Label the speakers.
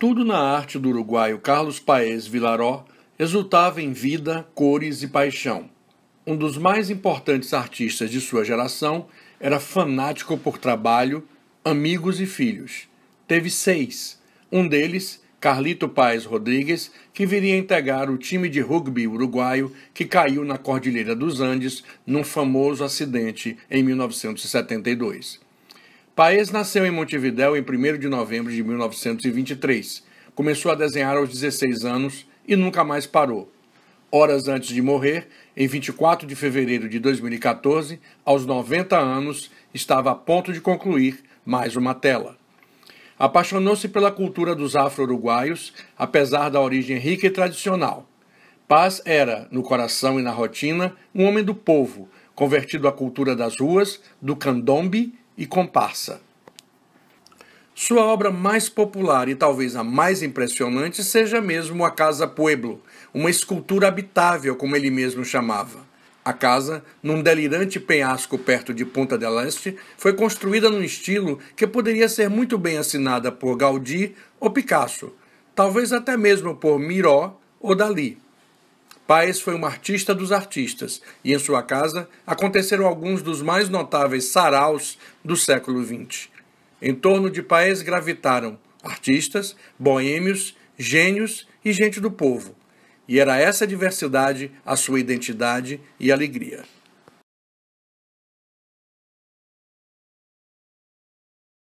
Speaker 1: Tudo na arte do uruguaio Carlos Paes Vilaró exultava em vida, cores e paixão. Um dos mais importantes artistas de sua geração era fanático por trabalho, amigos e filhos. Teve seis. Um deles, Carlito Paes Rodrigues, que viria integrar o time de rugby uruguaio que caiu na Cordilheira dos Andes num famoso acidente em 1972. Paes nasceu em Montevidéu em 1 de novembro de 1923. Começou a desenhar aos 16 anos e nunca mais parou. Horas antes de morrer, em 24 de fevereiro de 2014, aos 90 anos, estava a ponto de concluir mais uma tela. Apaixonou-se pela cultura dos afro-uruguaios, apesar da origem rica e tradicional. Paz era, no coração e na rotina, um homem do povo, convertido à cultura das ruas, do candombe e comparsa. Sua obra mais popular e talvez a mais impressionante seja mesmo a Casa Pueblo, uma escultura habitável, como ele mesmo chamava. A casa, num delirante penhasco perto de Ponta del Este, foi construída num estilo que poderia ser muito bem assinada por Gaudí ou Picasso, talvez até mesmo por Miró ou Dalí. Paes foi um artista dos artistas e em sua casa aconteceram alguns dos mais notáveis saraus do século XX. Em torno de Paes gravitaram artistas, boêmios, gênios e gente do povo. E era essa diversidade a sua identidade e alegria.